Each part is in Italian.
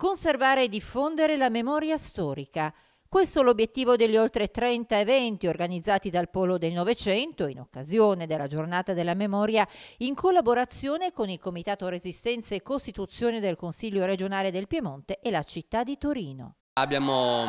Conservare e diffondere la memoria storica. Questo è l'obiettivo degli oltre 30 eventi organizzati dal Polo del Novecento in occasione della giornata della memoria in collaborazione con il Comitato Resistenza e Costituzione del Consiglio regionale del Piemonte e la città di Torino. Abbiamo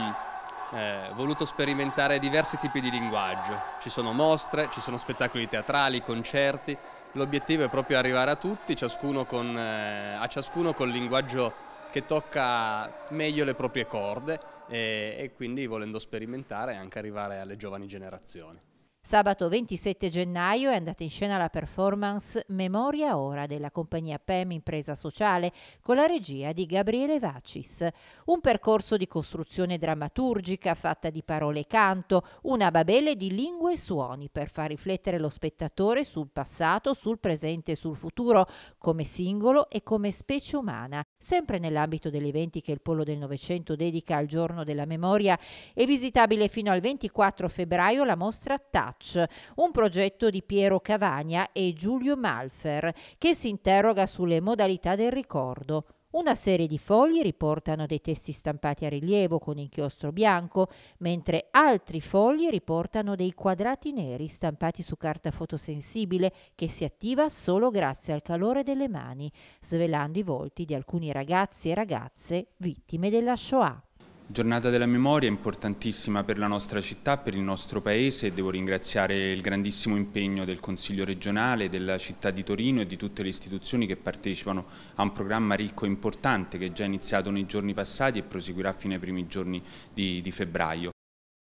eh, voluto sperimentare diversi tipi di linguaggio. Ci sono mostre, ci sono spettacoli teatrali, concerti. L'obiettivo è proprio arrivare a tutti, ciascuno con, eh, a ciascuno col linguaggio che tocca meglio le proprie corde e, eh, e quindi volendo sperimentare anche arrivare alle giovani generazioni. Sabato 27 gennaio è andata in scena la performance Memoria Ora della compagnia PEM Impresa Sociale con la regia di Gabriele Vacis. Un percorso di costruzione drammaturgica fatta di parole e canto, una babele di lingue e suoni per far riflettere lo spettatore sul passato, sul presente e sul futuro, come singolo e come specie umana. Sempre nell'ambito degli eventi che il Polo del Novecento dedica al giorno della memoria, è visitabile fino al 24 febbraio la mostra TAP Touch, un progetto di Piero Cavagna e Giulio Malfer che si interroga sulle modalità del ricordo. Una serie di fogli riportano dei testi stampati a rilievo con inchiostro bianco, mentre altri fogli riportano dei quadrati neri stampati su carta fotosensibile che si attiva solo grazie al calore delle mani, svelando i volti di alcuni ragazzi e ragazze vittime della Shoah. Giornata della memoria importantissima per la nostra città, per il nostro paese e devo ringraziare il grandissimo impegno del Consiglio regionale, della città di Torino e di tutte le istituzioni che partecipano a un programma ricco e importante che è già iniziato nei giorni passati e proseguirà fino ai primi giorni di, di febbraio.